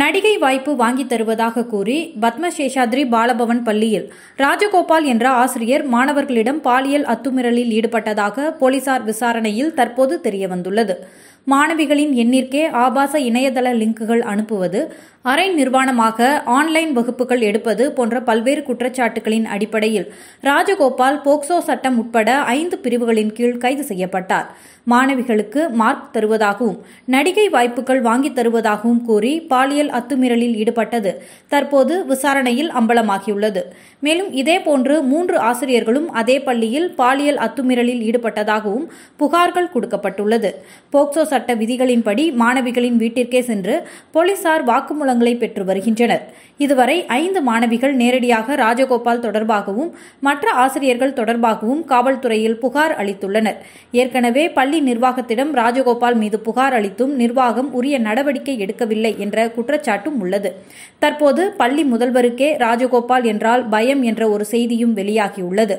நடிகை வாய்ப்பு வாங்கித் தருவதாக கூறி பத்ம சேஷாத்ரி பாலபவன் பள்ளியில் ராஜகோபால் என்ற ஆசிரியர் மாணவர்களிடம் பாலியல் அத்துமீறலில் ஈடுபட்டதாக போலீசார் விசாரணையில் தற்போது தெரியவந்துள்ளது மாணவிகளின் எண்ணிற்கே ஆபாச இணையதள லிங்குகள் அனுப்புவது அரை நிர்வாணமாக ஆன்லைன் வகுப்புகள் எடுப்பது போன்ற பல்வேறு குற்றச்சாட்டுகளின் அடிப்படையில் ராஜகோபால் போக்சோ சட்டம் உட்பட ஐந்து பிரிவுகளின் கீழ் கைது செய்யப்பட்டார் மாணவிகளுக்கு மார்க் தருவதாகவும் நடிகை வாய்ப்புகள் வாங்கி தருவதாகவும் கூறி பாலியல் அத்துமீறலில் ஈடுபட்டது தற்போது விசாரணையில் அம்பலமாகியுள்ளது மேலும் இதேபோன்று மூன்று ஆசிரியர்களும் அதே பள்ளியில் பாலியல் அத்துமீறலில் ஈடுபட்டதாகவும் புகார்கள் கொடுக்கப்பட்டுள்ளது போக்சோ சட்ட விதிகளின்படி மாணவிகளின் வீட்டிற்கே சென்று போலீசார் வாக்குமூலங்களை பெற்று வருகின்றனர் இதுவரை ஐந்து மாணவிகள் நேரடியாக ராஜகோபால் தொடர்பாகவும் மற்ற ஆசிரியர்கள் தொடர்பாகவும் காவல்துறையில் புகார் அளித்துள்ளனர் ஏற்கனவே பள்ளி நிர்வாகத்திடம் ராஜகோபால் மீது புகார் அளித்தும் நிர்வாகம் உரிய நடவடிக்கை எடுக்கவில்லை என்ற குற்றச்சாட்டும் உள்ளது தற்போது பள்ளி முதல்வருக்கே ராஜகோபால் என்றால் பயம் என்ற ஒரு செய்தியும் வெளியாகியுள்ளது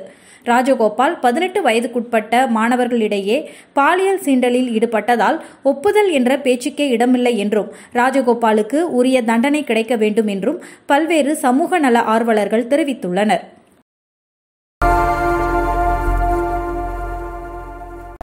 ராஜகோபால் பதினெட்டு வயதுக்குட்பட்ட மாணவர்களிடையே பாலியல் சீண்டலில் ஈடுபட்டதால் ஒப்புதல் என்ற பேச்சுக்கே இடமில்லை என்றும் ராஜகோபாலுக்கு உரிய தண்டனை கிடைக்க வேண்டும் என்றும் பல்வேறு சமூக நல ஆர்வலர்கள் தெரிவித்துள்ளனர்